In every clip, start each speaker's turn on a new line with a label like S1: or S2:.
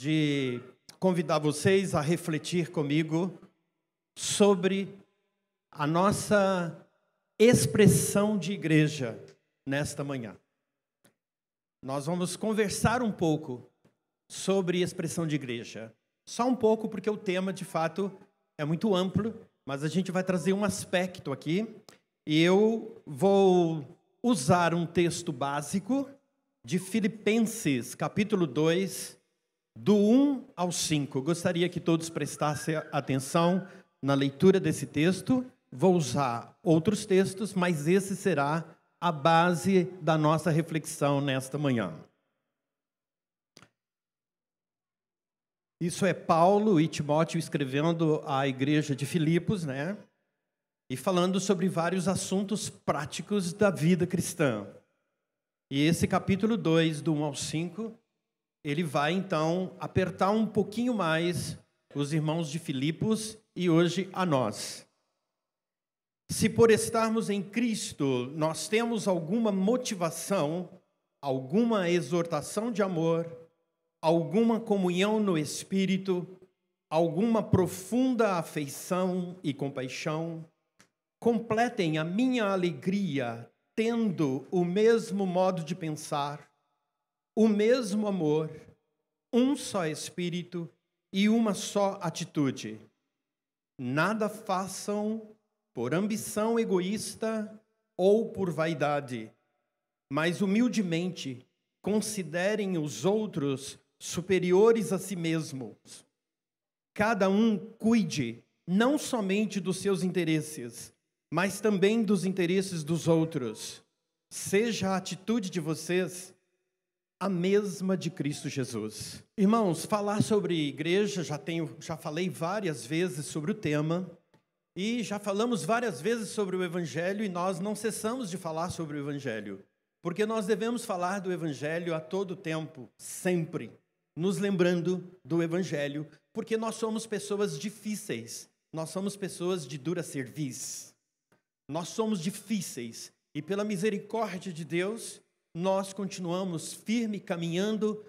S1: de convidar vocês a refletir comigo sobre a nossa expressão de igreja nesta manhã. Nós vamos conversar um pouco sobre expressão de igreja. Só um pouco, porque o tema, de fato, é muito amplo, mas a gente vai trazer um aspecto aqui. E eu vou usar um texto básico de Filipenses, capítulo 2, do 1 ao 5. Gostaria que todos prestassem atenção na leitura desse texto. Vou usar outros textos, mas esse será a base da nossa reflexão nesta manhã. Isso é Paulo e Timóteo escrevendo à igreja de Filipos, né? E falando sobre vários assuntos práticos da vida cristã. E esse capítulo 2, do 1 ao 5, ele vai então apertar um pouquinho mais os irmãos de Filipos e hoje a nós. Se por estarmos em Cristo nós temos alguma motivação, alguma exortação de amor, alguma comunhão no Espírito, alguma profunda afeição e compaixão, completem a minha alegria tendo o mesmo modo de pensar, o mesmo amor, um só espírito e uma só atitude. Nada façam por ambição egoísta ou por vaidade, mas humildemente considerem os outros superiores a si mesmos. Cada um cuide não somente dos seus interesses, mas também dos interesses dos outros. Seja a atitude de vocês a mesma de Cristo Jesus. Irmãos, falar sobre igreja, já tenho, já falei várias vezes sobre o tema e já falamos várias vezes sobre o evangelho e nós não cessamos de falar sobre o evangelho, porque nós devemos falar do evangelho a todo tempo, sempre, nos lembrando do evangelho, porque nós somos pessoas difíceis, nós somos pessoas de dura serviço. Nós somos difíceis e pela misericórdia de Deus, nós continuamos firme caminhando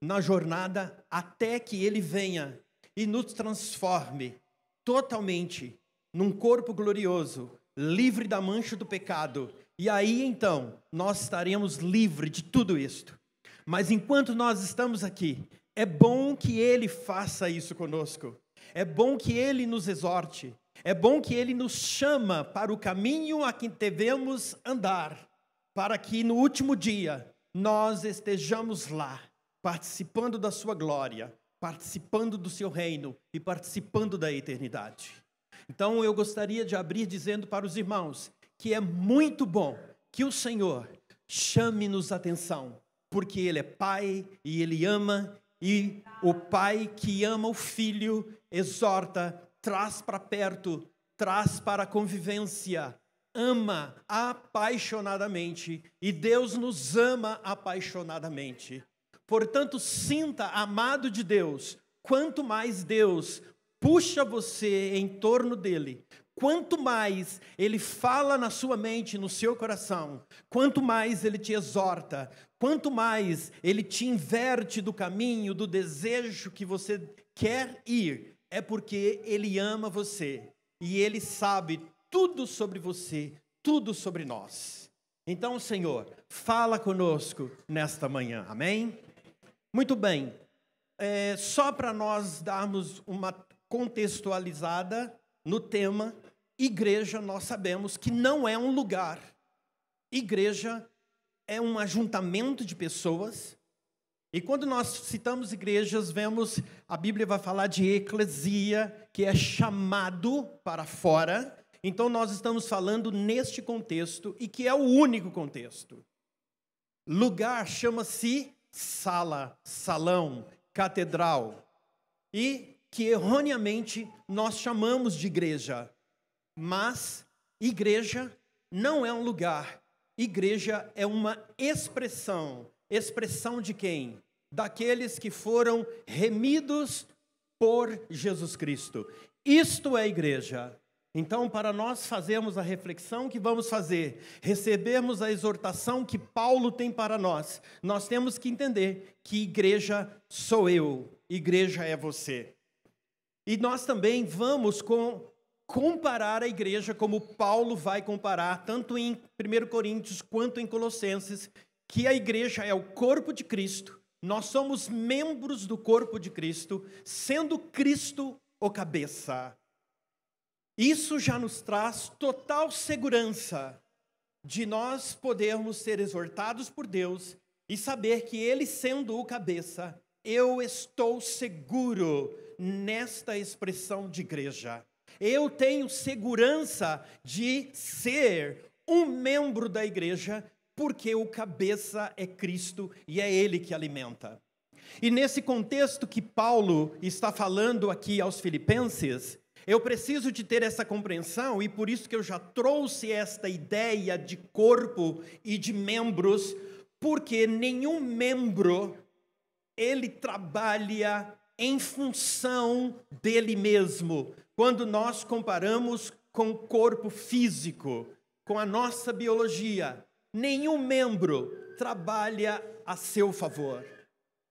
S1: na jornada até que Ele venha e nos transforme totalmente num corpo glorioso, livre da mancha do pecado. E aí então nós estaremos livres de tudo isto. Mas enquanto nós estamos aqui, é bom que Ele faça isso conosco. É bom que Ele nos exorte. É bom que Ele nos chama para o caminho a que devemos andar para que no último dia nós estejamos lá, participando da Sua glória, participando do Seu reino e participando da eternidade. Então eu gostaria de abrir dizendo para os irmãos que é muito bom que o Senhor chame-nos atenção, porque Ele é Pai e Ele ama, e o Pai que ama o Filho exorta, traz para perto, traz para a convivência, ama apaixonadamente e Deus nos ama apaixonadamente. Portanto, sinta, amado de Deus, quanto mais Deus puxa você em torno dele, quanto mais ele fala na sua mente, no seu coração, quanto mais ele te exorta, quanto mais ele te inverte do caminho, do desejo que você quer ir, é porque ele ama você e ele sabe tudo sobre você, tudo sobre nós. Então, Senhor, fala conosco nesta manhã, amém? Muito bem, é, só para nós darmos uma contextualizada no tema, igreja nós sabemos que não é um lugar, igreja é um ajuntamento de pessoas. E quando nós citamos igrejas, vemos a Bíblia vai falar de eclesia, que é chamado para fora, então, nós estamos falando neste contexto, e que é o único contexto. Lugar chama-se sala, salão, catedral. E que erroneamente nós chamamos de igreja. Mas igreja não é um lugar, igreja é uma expressão. Expressão de quem? Daqueles que foram remidos por Jesus Cristo. Isto é igreja. Então, para nós fazermos a reflexão que vamos fazer, recebermos a exortação que Paulo tem para nós, nós temos que entender que igreja sou eu, igreja é você. E nós também vamos com, comparar a igreja como Paulo vai comparar, tanto em 1 Coríntios quanto em Colossenses, que a igreja é o corpo de Cristo, nós somos membros do corpo de Cristo, sendo Cristo o cabeça. Isso já nos traz total segurança de nós podermos ser exortados por Deus e saber que Ele, sendo o cabeça, eu estou seguro nesta expressão de igreja. Eu tenho segurança de ser um membro da igreja, porque o cabeça é Cristo e é Ele que alimenta. E nesse contexto que Paulo está falando aqui aos Filipenses, eu preciso de ter essa compreensão e por isso que eu já trouxe esta ideia de corpo e de membros, porque nenhum membro ele trabalha em função dele mesmo. Quando nós comparamos com o corpo físico, com a nossa biologia, nenhum membro trabalha a seu favor.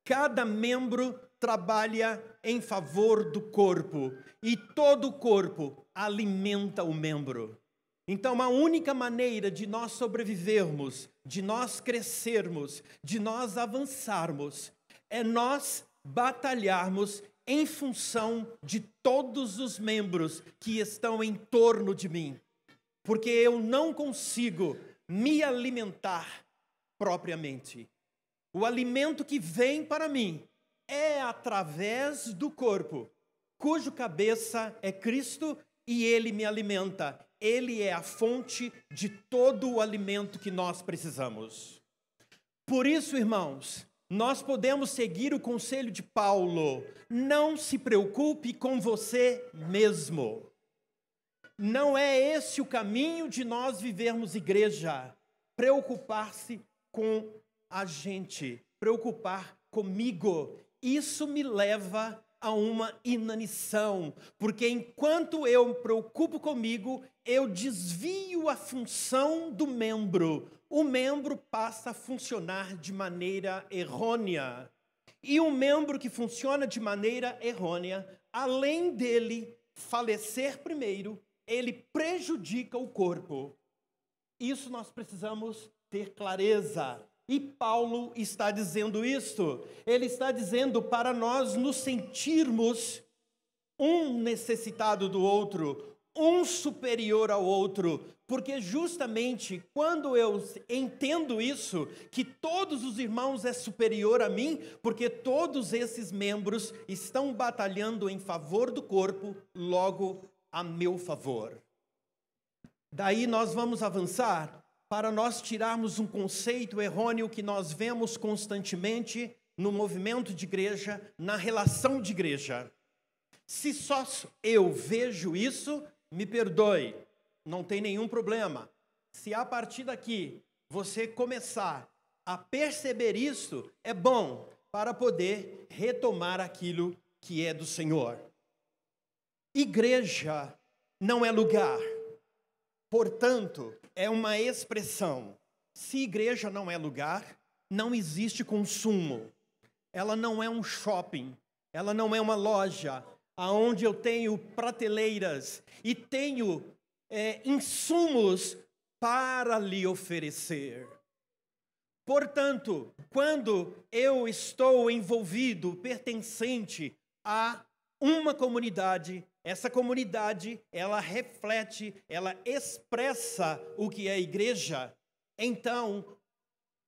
S1: Cada membro trabalha em favor do corpo e todo o corpo alimenta o membro. Então, a única maneira de nós sobrevivermos, de nós crescermos, de nós avançarmos, é nós batalharmos em função de todos os membros que estão em torno de mim. Porque eu não consigo me alimentar propriamente. O alimento que vem para mim é através do corpo, cujo cabeça é Cristo e ele me alimenta. Ele é a fonte de todo o alimento que nós precisamos. Por isso, irmãos, nós podemos seguir o conselho de Paulo: não se preocupe com você mesmo. Não é esse o caminho de nós vivermos igreja. Preocupar-se com a gente, preocupar comigo isso me leva a uma inanição, porque enquanto eu me preocupo comigo, eu desvio a função do membro. O membro passa a funcionar de maneira errônea. E um membro que funciona de maneira errônea, além dele falecer primeiro, ele prejudica o corpo. Isso nós precisamos ter clareza. E Paulo está dizendo isto. Ele está dizendo para nós nos sentirmos um necessitado do outro, um superior ao outro, porque justamente quando eu entendo isso, que todos os irmãos é superior a mim, porque todos esses membros estão batalhando em favor do corpo, logo a meu favor. Daí nós vamos avançar para nós tirarmos um conceito errôneo que nós vemos constantemente no movimento de igreja, na relação de igreja. Se só eu vejo isso, me perdoe, não tem nenhum problema. Se a partir daqui você começar a perceber isso, é bom para poder retomar aquilo que é do Senhor. Igreja não é lugar, Portanto, é uma expressão. Se igreja não é lugar, não existe consumo. Ela não é um shopping, ela não é uma loja aonde eu tenho prateleiras e tenho é, insumos para lhe oferecer. Portanto, quando eu estou envolvido, pertencente a uma comunidade, essa comunidade, ela reflete, ela expressa o que é igreja. Então,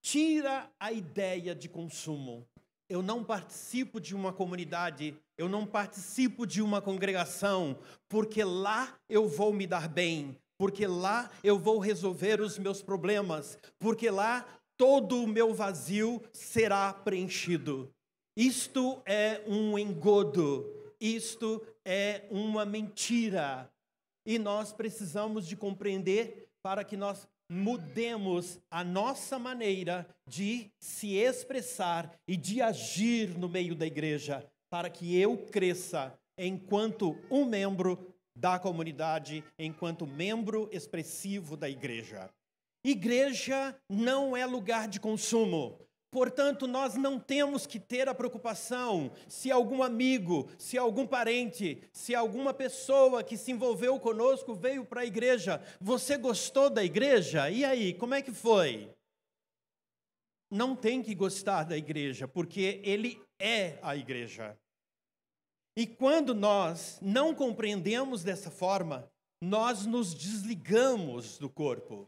S1: tira a ideia de consumo. Eu não participo de uma comunidade, eu não participo de uma congregação, porque lá eu vou me dar bem, porque lá eu vou resolver os meus problemas, porque lá todo o meu vazio será preenchido. Isto é um engodo isto é uma mentira. E nós precisamos de compreender para que nós mudemos a nossa maneira de se expressar e de agir no meio da igreja, para que eu cresça enquanto um membro da comunidade, enquanto membro expressivo da igreja. Igreja não é lugar de consumo. Portanto, nós não temos que ter a preocupação se algum amigo, se algum parente, se alguma pessoa que se envolveu conosco veio para a igreja. Você gostou da igreja? E aí, como é que foi? Não tem que gostar da igreja, porque ele é a igreja. E quando nós não compreendemos dessa forma, nós nos desligamos do corpo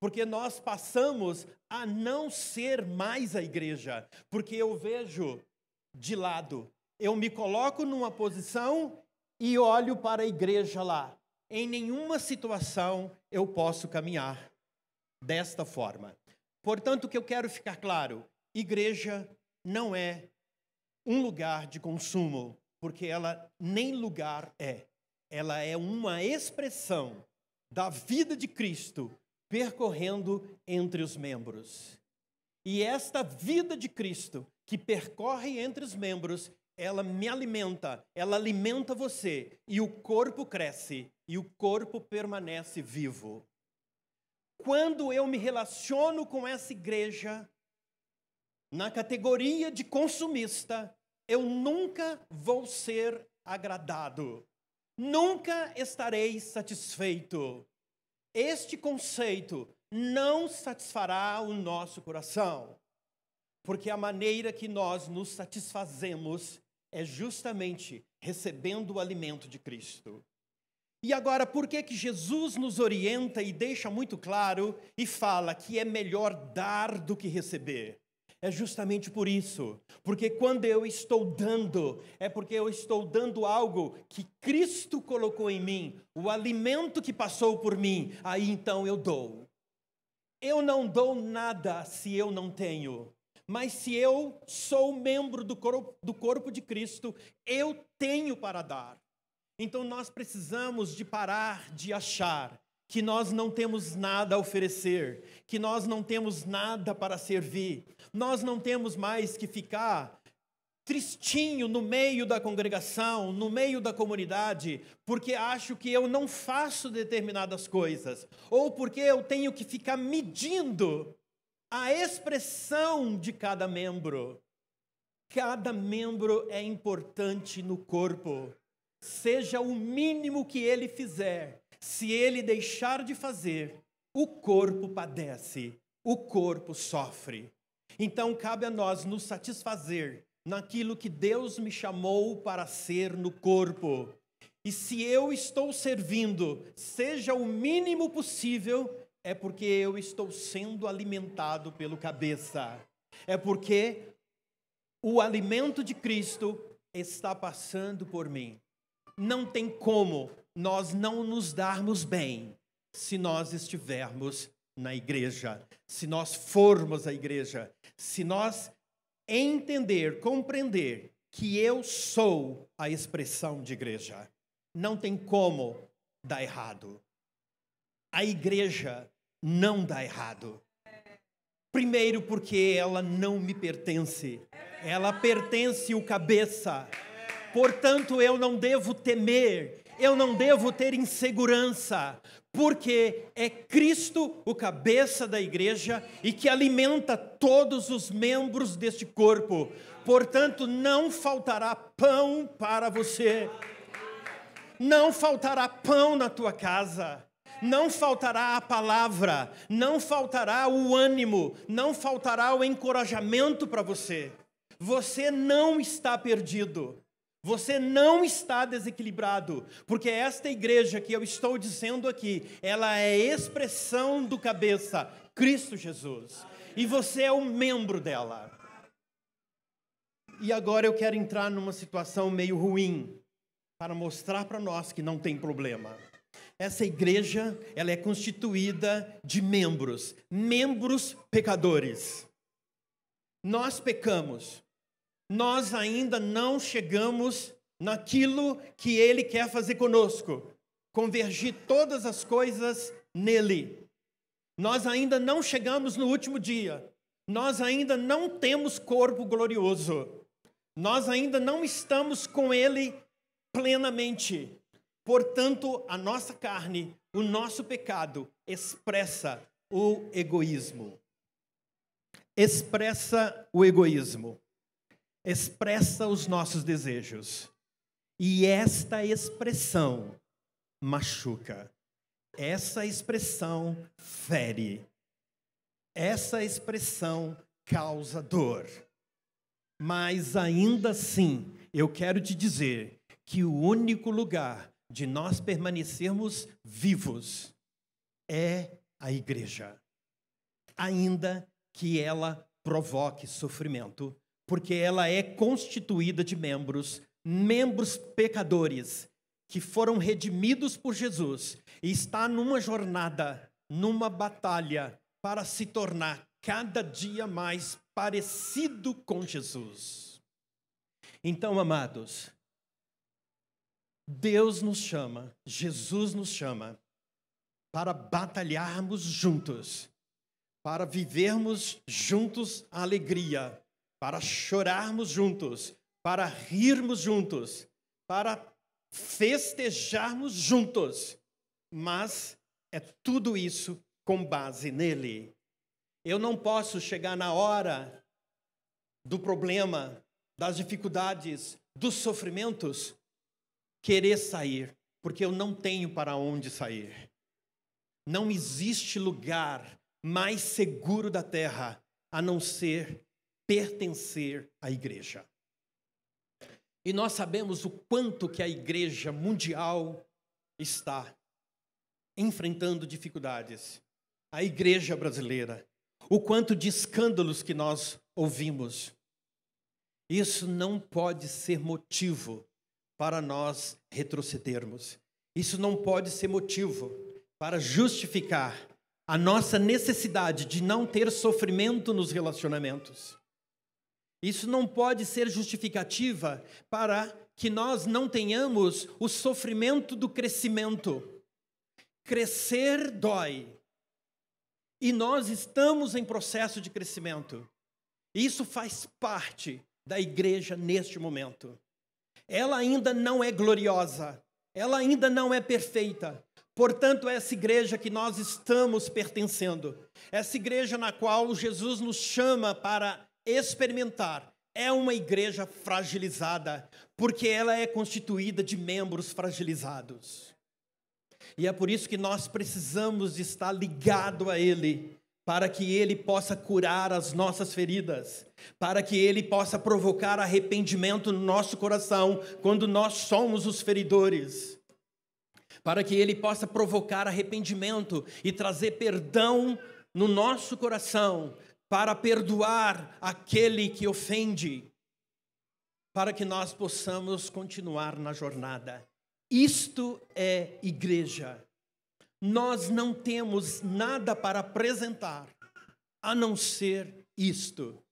S1: porque nós passamos a não ser mais a igreja, porque eu vejo de lado, eu me coloco numa posição e olho para a igreja lá. Em nenhuma situação eu posso caminhar desta forma. Portanto, o que eu quero ficar claro: igreja não é um lugar de consumo, porque ela nem lugar é. Ela é uma expressão da vida de Cristo percorrendo entre os membros. E é esta vida de Cristo que percorre entre os membros, ela me alimenta, ela alimenta você, e o corpo cresce, e o corpo permanece vivo. Quando eu me relaciono com essa igreja, na categoria de consumista, eu nunca vou ser agradado, nunca estarei satisfeito. Este conceito não satisfará o nosso coração, porque a maneira que nós nos satisfazemos é justamente recebendo o alimento de Cristo. E agora, por que que Jesus nos orienta e deixa muito claro e fala que é melhor dar do que receber? É justamente por isso, porque quando eu estou dando, é porque eu estou dando algo que Cristo colocou em mim, o alimento que passou por mim, aí então eu dou. Eu não dou nada se eu não tenho, mas se eu sou membro do corpo, do corpo de Cristo, eu tenho para dar. Então nós precisamos de parar de achar que nós não temos nada a oferecer, que nós não temos nada para servir, nós não temos mais que ficar tristinho no meio da congregação, no meio da comunidade, porque acho que eu não faço determinadas coisas, ou porque eu tenho que ficar medindo a expressão de cada membro. Cada membro é importante no corpo. Seja o mínimo que ele fizer, se ele deixar de fazer, o corpo padece, o corpo sofre. Então cabe a nós nos satisfazer naquilo que Deus me chamou para ser no corpo. E se eu estou servindo, seja o mínimo possível, é porque eu estou sendo alimentado pelo cabeça. É porque o alimento de Cristo está passando por mim. Não tem como nós não nos darmos bem se nós estivermos na igreja, se nós formos a igreja, se nós entender, compreender que eu sou a expressão de igreja. Não tem como dar errado. A igreja não dá errado. Primeiro, porque ela não me pertence, ela pertence o cabeça. Portanto, eu não devo temer, eu não devo ter insegurança, porque é Cristo o cabeça da igreja e que alimenta todos os membros deste corpo. Portanto, não faltará pão para você, não faltará pão na tua casa. Não faltará a palavra, não faltará o ânimo, não faltará o encorajamento para você. Você não está perdido. Você não está desequilibrado, porque esta igreja que eu estou dizendo aqui, ela é expressão do cabeça, Cristo Jesus. E você é um membro dela. E agora eu quero entrar numa situação meio ruim, para mostrar para nós que não tem problema. Essa igreja, ela é constituída de membros, membros pecadores. Nós pecamos, nós ainda não chegamos naquilo que Ele quer fazer conosco convergir todas as coisas nele. Nós ainda não chegamos no último dia, nós ainda não temos corpo glorioso, nós ainda não estamos com Ele plenamente. Portanto, a nossa carne, o nosso pecado, expressa o egoísmo. Expressa o egoísmo expressa os nossos desejos. E esta expressão machuca. Essa expressão fere. Essa expressão causa dor. Mas ainda assim, eu quero te dizer que o único lugar de nós permanecermos vivos é a igreja. Ainda que ela provoque sofrimento, porque ela é constituída de membros, membros pecadores, que foram redimidos por Jesus e está numa jornada, numa batalha para se tornar cada dia mais parecido com Jesus. Então, amados, Deus nos chama, Jesus nos chama para batalharmos juntos, para vivermos juntos a alegria, para chorarmos juntos, para rirmos juntos, para festejarmos juntos, mas é tudo isso com base nele. Eu não posso chegar na hora do problema, das dificuldades, dos sofrimentos, querer sair, porque eu não tenho para onde sair. Não existe lugar mais seguro da terra a não ser pertencer à igreja. E nós sabemos o quanto que a igreja mundial está enfrentando dificuldades. A igreja brasileira, o quanto de escândalos que nós ouvimos. Isso não pode ser motivo para nós retrocedermos. Isso não pode ser motivo para justificar a nossa necessidade de não ter sofrimento nos relacionamentos. Isso não pode ser justificativa para que nós não tenhamos o sofrimento do crescimento. Crescer dói. E nós estamos em processo de crescimento. Isso faz parte da igreja neste momento. Ela ainda não é gloriosa, ela ainda não é perfeita. Portanto, é essa igreja que nós estamos pertencendo, essa igreja na qual Jesus nos chama para experimentar é uma igreja fragilizada, porque ela é constituída de membros fragilizados. E é por isso que nós precisamos estar ligado a Ele, para que Ele possa curar as nossas feridas, para que Ele possa provocar arrependimento no nosso coração quando nós somos os feridores, para que Ele possa provocar arrependimento e trazer perdão no nosso coração, para perdoar aquele que ofende, para que nós possamos continuar na jornada. Isto é igreja. Nós não temos nada para apresentar a não ser isto,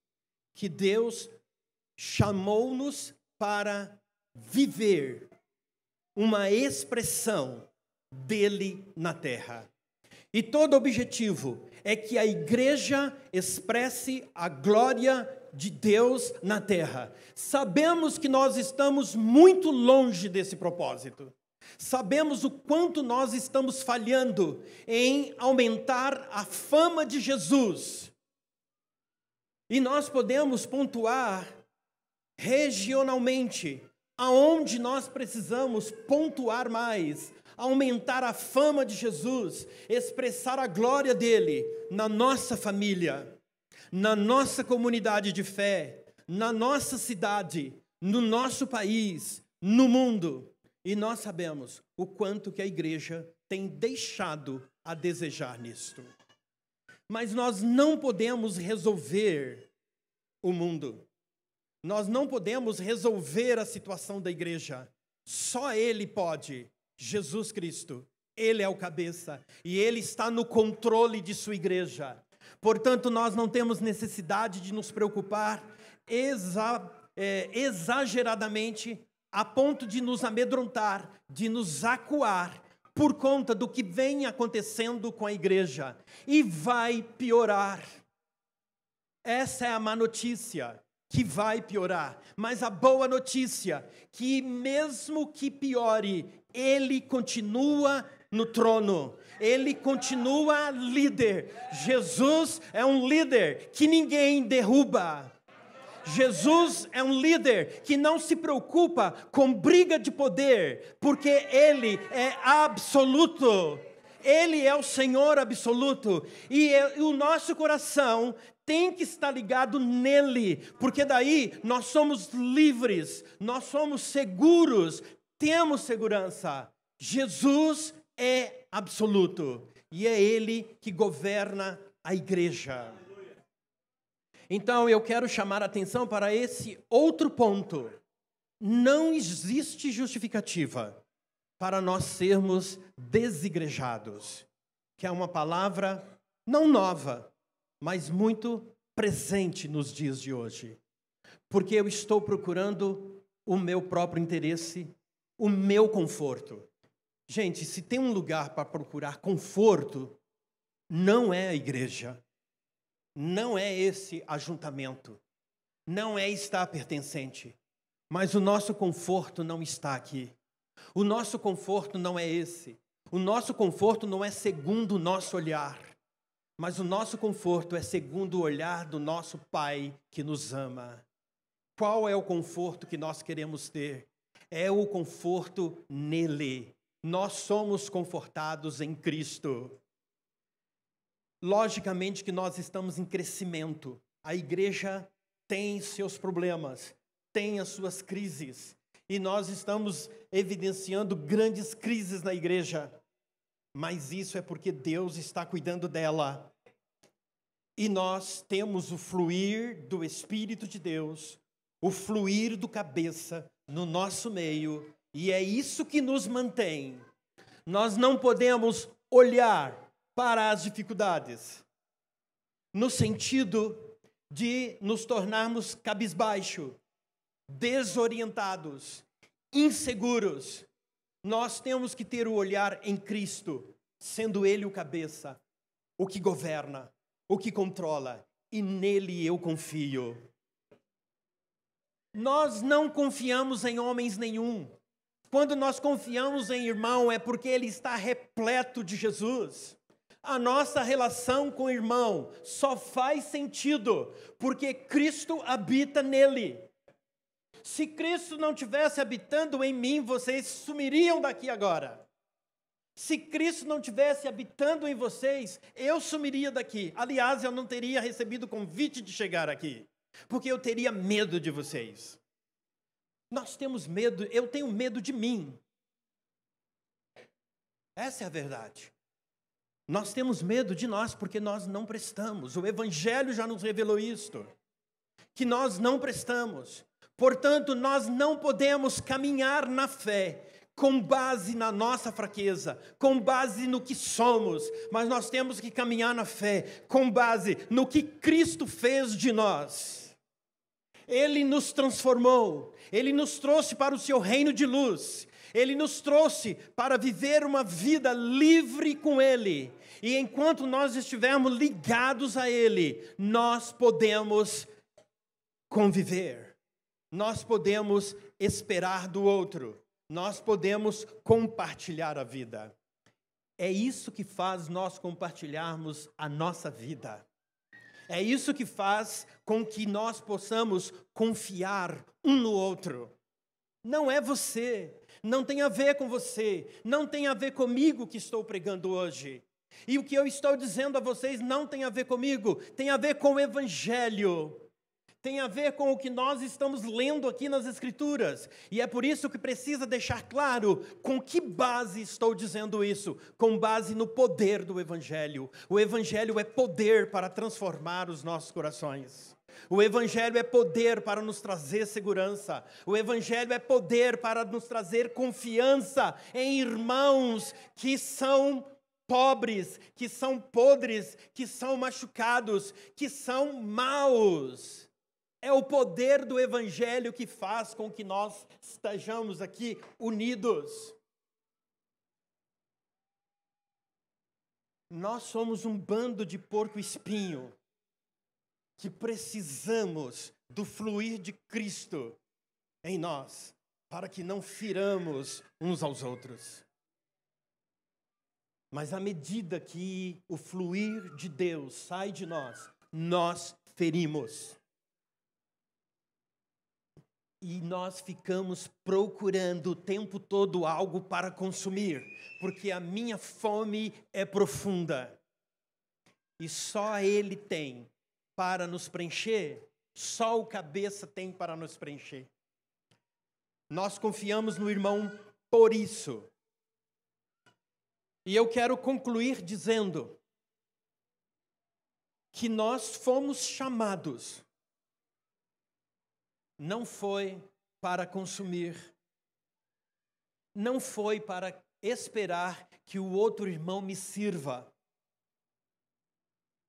S1: que Deus chamou-nos para viver uma expressão dele na terra. E todo objetivo é que a igreja expresse a glória de Deus na terra. Sabemos que nós estamos muito longe desse propósito. Sabemos o quanto nós estamos falhando em aumentar a fama de Jesus. E nós podemos pontuar regionalmente aonde nós precisamos pontuar mais, aumentar a fama de Jesus, expressar a glória dele na nossa família, na nossa comunidade de fé, na nossa cidade, no nosso país, no mundo. E nós sabemos o quanto que a igreja tem deixado a desejar nisto. Mas nós não podemos resolver o mundo. Nós não podemos resolver a situação da igreja. Só ele pode Jesus Cristo. Ele é o cabeça e ele está no controle de sua igreja. Portanto, nós não temos necessidade de nos preocupar exa é, exageradamente a ponto de nos amedrontar, de nos acuar por conta do que vem acontecendo com a igreja. E vai piorar. Essa é a má notícia que vai piorar, mas a boa notícia que mesmo que piore, ele continua no trono. Ele continua líder. Jesus é um líder que ninguém derruba. Jesus é um líder que não se preocupa com briga de poder, porque ele é absoluto. Ele é o Senhor absoluto. E o nosso coração tem que estar ligado nele, porque daí nós somos livres, nós somos seguros, temos segurança. Jesus é absoluto e é ele que governa a igreja. Então eu quero chamar a atenção para esse outro ponto. Não existe justificativa para nós sermos desigrejados, que é uma palavra não nova, mas muito presente nos dias de hoje. Porque eu estou procurando o meu próprio interesse, o meu conforto. Gente, se tem um lugar para procurar conforto, não é a igreja, não é esse ajuntamento, não é estar pertencente. Mas o nosso conforto não está aqui. O nosso conforto não é esse. O nosso conforto não é segundo o nosso olhar. Mas o nosso conforto é segundo o olhar do nosso Pai que nos ama. Qual é o conforto que nós queremos ter? É o conforto nele. Nós somos confortados em Cristo. Logicamente que nós estamos em crescimento. A igreja tem seus problemas, tem as suas crises. E nós estamos evidenciando grandes crises na igreja mas isso é porque Deus está cuidando dela. E nós temos o fluir do Espírito de Deus, o fluir do cabeça no nosso meio, e é isso que nos mantém. Nós não podemos olhar para as dificuldades, no sentido de nos tornarmos cabisbaixo, desorientados, inseguros, nós temos que ter o olhar em Cristo, sendo Ele o cabeça, o que governa, o que controla, e nele eu confio. Nós não confiamos em homens nenhum. Quando nós confiamos em irmão, é porque ele está repleto de Jesus. A nossa relação com o irmão só faz sentido porque Cristo habita nele. Se Cristo não tivesse habitando em mim, vocês sumiriam daqui agora. Se Cristo não tivesse habitando em vocês, eu sumiria daqui. Aliás, eu não teria recebido o convite de chegar aqui, porque eu teria medo de vocês. Nós temos medo, eu tenho medo de mim. Essa é a verdade. Nós temos medo de nós porque nós não prestamos. O Evangelho já nos revelou isto: que nós não prestamos. Portanto, nós não podemos caminhar na fé com base na nossa fraqueza, com base no que somos, mas nós temos que caminhar na fé com base no que Cristo fez de nós. Ele nos transformou, ele nos trouxe para o seu reino de luz, ele nos trouxe para viver uma vida livre com Ele. E enquanto nós estivermos ligados a Ele, nós podemos conviver nós podemos esperar do outro, nós podemos compartilhar a vida. É isso que faz nós compartilharmos a nossa vida. É isso que faz com que nós possamos confiar um no outro. Não é você, não tem a ver com você, não tem a ver comigo que estou pregando hoje. E o que eu estou dizendo a vocês não tem a ver comigo, tem a ver com o Evangelho tem a ver com o que nós estamos lendo aqui nas Escrituras. E é por isso que precisa deixar claro com que base estou dizendo isso. Com base no poder do Evangelho. O Evangelho é poder para transformar os nossos corações. O Evangelho é poder para nos trazer segurança. O Evangelho é poder para nos trazer confiança em irmãos que são pobres, que são podres, que são machucados, que são maus é o poder do Evangelho que faz com que nós estejamos aqui unidos. Nós somos um bando de porco-espinho que precisamos do fluir de Cristo em nós, para que não firamos uns aos outros. Mas à medida que o fluir de Deus sai de nós, nós ferimos. E nós ficamos procurando o tempo todo algo para consumir, porque a minha fome é profunda. E só Ele tem para nos preencher, só o cabeça tem para nos preencher. Nós confiamos no irmão por isso. E eu quero concluir dizendo que nós fomos chamados não foi para consumir, não foi para esperar que o outro irmão me sirva.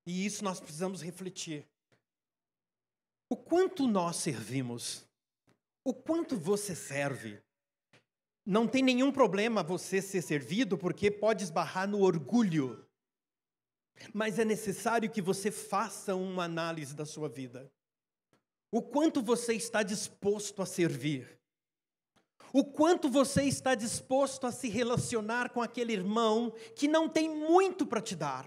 S1: E isso nós precisamos refletir. O quanto nós servimos? O quanto você serve? Não tem nenhum problema você ser servido, porque pode esbarrar no orgulho. Mas é necessário que você faça uma análise da sua vida. O quanto você está disposto a servir? O quanto você está disposto a se relacionar com aquele irmão que não tem muito para te dar?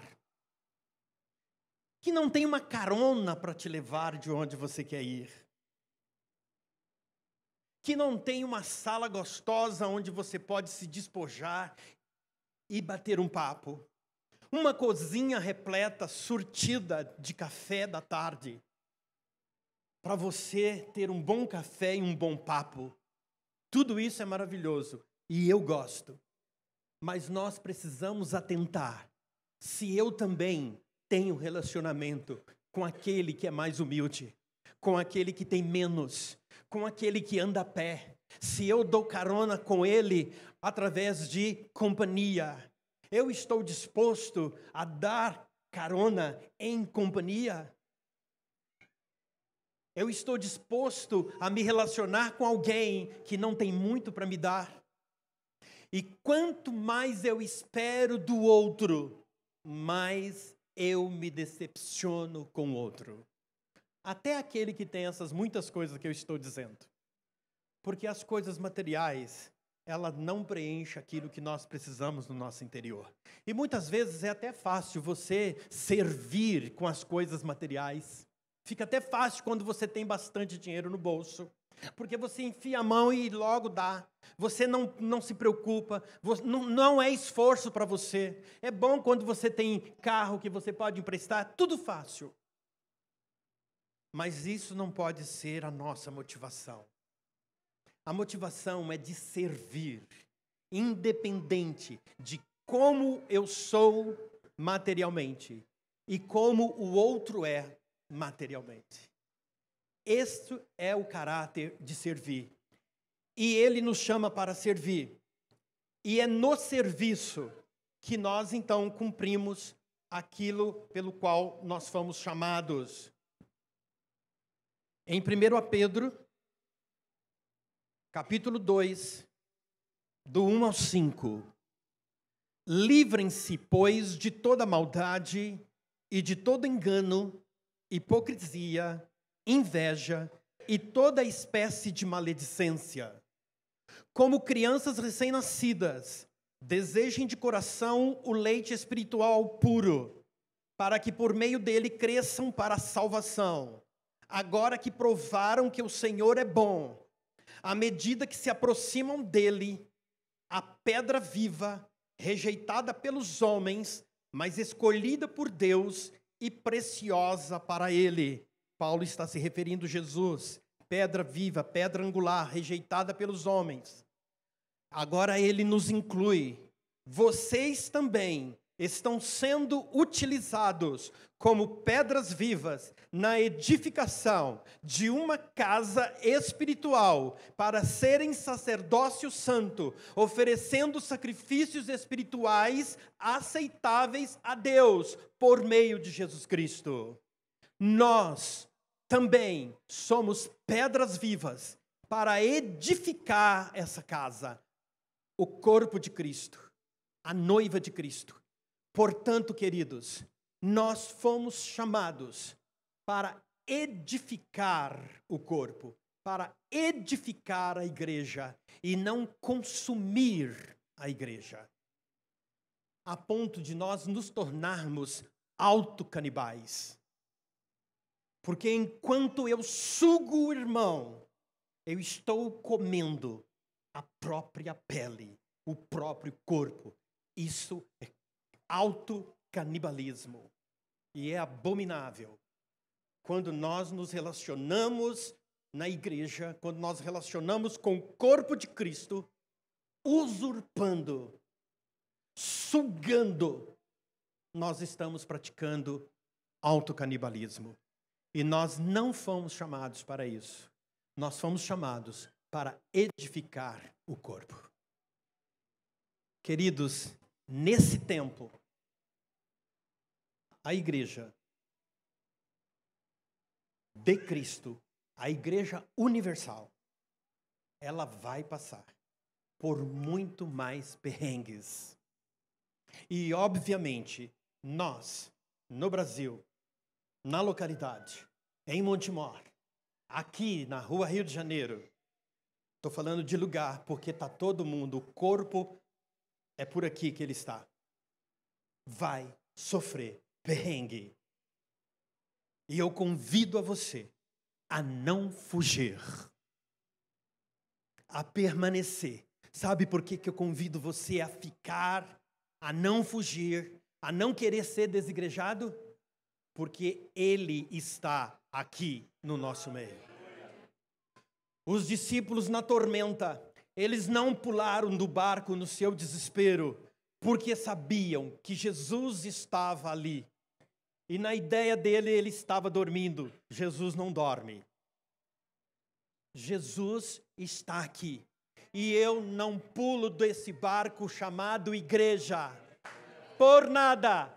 S1: Que não tem uma carona para te levar de onde você quer ir? Que não tem uma sala gostosa onde você pode se despojar e bater um papo? Uma cozinha repleta, surtida de café da tarde? para você ter um bom café e um bom papo. Tudo isso é maravilhoso e eu gosto. Mas nós precisamos atentar se eu também tenho relacionamento com aquele que é mais humilde, com aquele que tem menos, com aquele que anda a pé. Se eu dou carona com ele através de companhia, eu estou disposto a dar carona em companhia. Eu estou disposto a me relacionar com alguém que não tem muito para me dar. E quanto mais eu espero do outro, mais eu me decepciono com o outro. Até aquele que tem essas muitas coisas que eu estou dizendo. Porque as coisas materiais, ela não preenche aquilo que nós precisamos no nosso interior. E muitas vezes é até fácil você servir com as coisas materiais Fica até fácil quando você tem bastante dinheiro no bolso, porque você enfia a mão e logo dá. Você não, não se preocupa, você, não, não é esforço para você. É bom quando você tem carro que você pode emprestar, tudo fácil. Mas isso não pode ser a nossa motivação. A motivação é de servir, independente de como eu sou materialmente e como o outro é materialmente. Este é o caráter de servir. E ele nos chama para servir. E é no serviço que nós então cumprimos aquilo pelo qual nós fomos chamados. Em 1 Pedro, capítulo 2, do 1 ao 5. Livrem-se, pois, de toda maldade e de todo engano hipocrisia, inveja e toda espécie de maledicência. Como crianças recém-nascidas, desejem de coração o leite espiritual puro, para que por meio dele cresçam para a salvação. Agora que provaram que o Senhor é bom, à medida que se aproximam dele, a pedra viva, rejeitada pelos homens, mas escolhida por Deus, e preciosa para ele. Paulo está se referindo a Jesus, pedra viva, pedra angular, rejeitada pelos homens. Agora ele nos inclui. Vocês também estão sendo utilizados como pedras vivas na edificação de uma casa espiritual para serem sacerdócio santo, oferecendo sacrifícios espirituais aceitáveis a Deus por meio de Jesus Cristo. Nós também somos pedras vivas para edificar essa casa, o corpo de Cristo, a noiva de Cristo Portanto, queridos, nós fomos chamados para edificar o corpo, para edificar a igreja e não consumir a igreja, a ponto de nós nos tornarmos autocanibais. Porque enquanto eu sugo o irmão, eu estou comendo a própria pele, o próprio corpo. Isso é autocanibalismo. E é abominável quando nós nos relacionamos na igreja, quando nós relacionamos com o corpo de Cristo, usurpando, sugando, nós estamos praticando autocanibalismo. E nós não fomos chamados para isso. Nós fomos chamados para edificar o corpo. Queridos, nesse tempo, a igreja de Cristo, a igreja universal, ela vai passar por muito mais perrengues. E, obviamente, nós, no Brasil, na localidade, em Montemor, aqui na rua Rio de Janeiro, estou falando de lugar porque está todo mundo, o corpo é por aqui que ele está, vai sofrer perrengue. E eu convido a você a não fugir, a permanecer. Sabe por que, que eu convido você a ficar, a não fugir, a não querer ser desigrejado? Porque Ele está aqui no nosso meio. Os discípulos na tormenta, eles não pularam do barco no seu desespero, porque sabiam que Jesus estava ali e na ideia dele, ele estava dormindo. Jesus não dorme. Jesus está aqui. E eu não pulo desse barco chamado igreja. Por nada.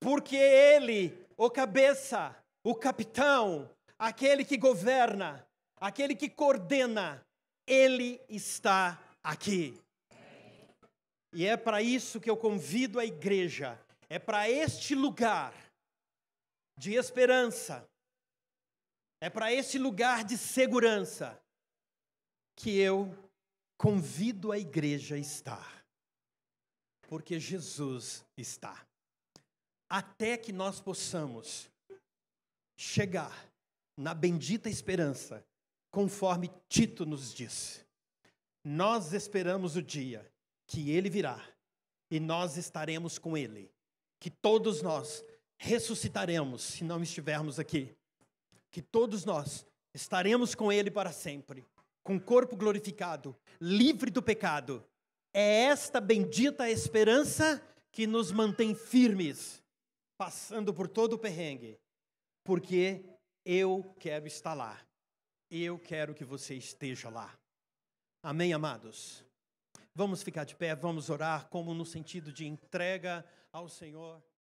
S1: Porque ele, o cabeça, o capitão, aquele que governa, aquele que coordena, ele está aqui. E é para isso que eu convido a igreja, é para este lugar de esperança, é para esse lugar de segurança que eu convido a igreja a estar. Porque Jesus está. Até que nós possamos chegar na bendita esperança, conforme Tito nos disse. Nós esperamos o dia que ele virá e nós estaremos com ele, que todos nós ressuscitaremos se não estivermos aqui. Que todos nós estaremos com Ele para sempre, com o corpo glorificado, livre do pecado. É esta bendita esperança que nos mantém firmes, passando por todo o perrengue, porque eu quero estar lá. Eu quero que você esteja lá. Amém, amados? Vamos ficar de pé, vamos orar, como no sentido de entrega ao Senhor.